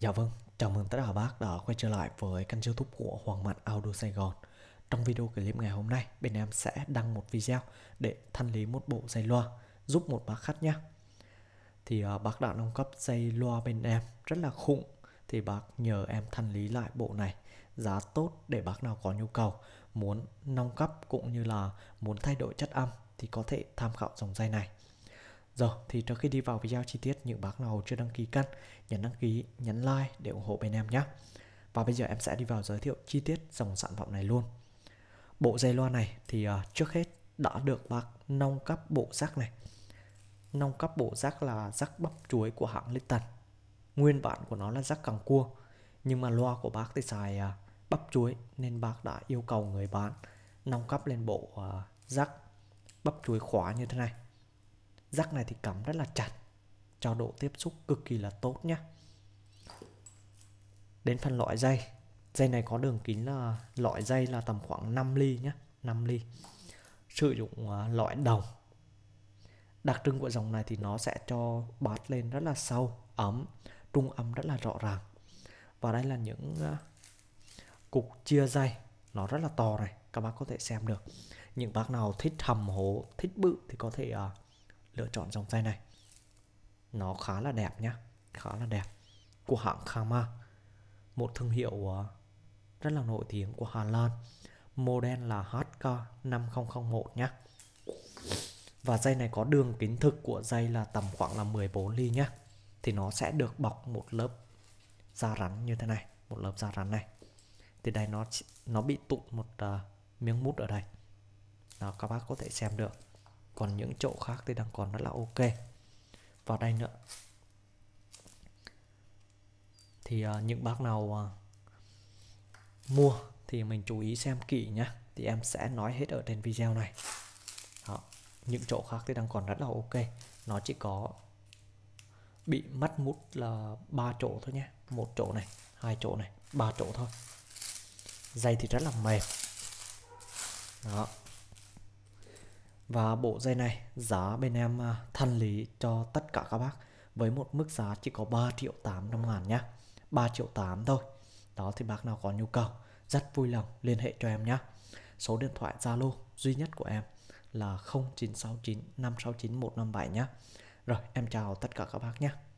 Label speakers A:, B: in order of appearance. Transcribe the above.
A: Dạ vâng, chào mừng tất cả các bác đã quay trở lại với kênh youtube của Hoàng Mạnh Audio Sài Gòn Trong video clip ngày hôm nay, bên em sẽ đăng một video để thanh lý một bộ dây loa giúp một bác khách nhé Thì uh, bác đã nâng cấp dây loa bên em rất là khủng Thì bác nhờ em thanh lý lại bộ này giá tốt để bác nào có nhu cầu muốn nâng cấp cũng như là muốn thay đổi chất âm thì có thể tham khảo dòng dây này rồi, thì trước khi đi vào video chi tiết, những bác nào chưa đăng ký kênh, nhấn đăng ký, nhấn like để ủng hộ bên em nhé. Và bây giờ em sẽ đi vào giới thiệu chi tiết dòng sản phẩm này luôn. Bộ dây loa này thì uh, trước hết đã được bác nâng cấp bộ rác này. nâng cấp bộ rác là rác bắp chuối của hãng Litton. Nguyên bản của nó là rác càng cua, nhưng mà loa của bác thì xài uh, bắp chuối nên bác đã yêu cầu người bán nâng cấp lên bộ uh, rác bắp chuối khóa như thế này rắc này thì cắm rất là chặt cho độ tiếp xúc cực kỳ là tốt nhé đến phần loại dây dây này có đường kính là loại dây là tầm khoảng 5 ly nhé 5 ly sử dụng à, loại đồng đặc trưng của dòng này thì nó sẽ cho bát lên rất là sâu ấm trung âm rất là rõ ràng và đây là những à, cục chia dây nó rất là to này các bác có thể xem được những bác nào thích thầm hố thích bự thì có thể uh, lựa chọn dòng xe này nó khá là đẹp nhá khá là đẹp của hãng Kama một thương hiệu ờ, rất là nổi tiếng của Hà Lan model là HK5001 nhá và dây này có đường kính thực của dây là tầm khoảng là 14 ly nhá thì nó sẽ được bọc một lớp da rắn như thế này một lớp da rắn này thì đây nó nó bị tụt một uh, miếng mút ở đây đó các bác có thể xem được còn những chỗ khác thì đang còn rất là ok vào đây nữa thì uh, những bác nào uh, mua thì mình chú ý xem kỹ nhá thì em sẽ nói hết ở trên video này đó những chỗ khác thì đang còn rất là ok nó chỉ có bị mất mút là ba chỗ thôi nhé một chỗ này hai chỗ này ba chỗ thôi dây thì rất là mềm đó và bộ dây này giá bên em à, thanh lý cho tất cả các bác với một mức giá chỉ có 3 triệu 800 ngàn nhá 3 triệu 8 thôi Đó thì bác nào có nhu cầu rất vui lòng liên hệ cho em nhé Số điện thoại Zalo duy nhất của em là 0969 569 157 nhé Rồi em chào tất cả các bác nhé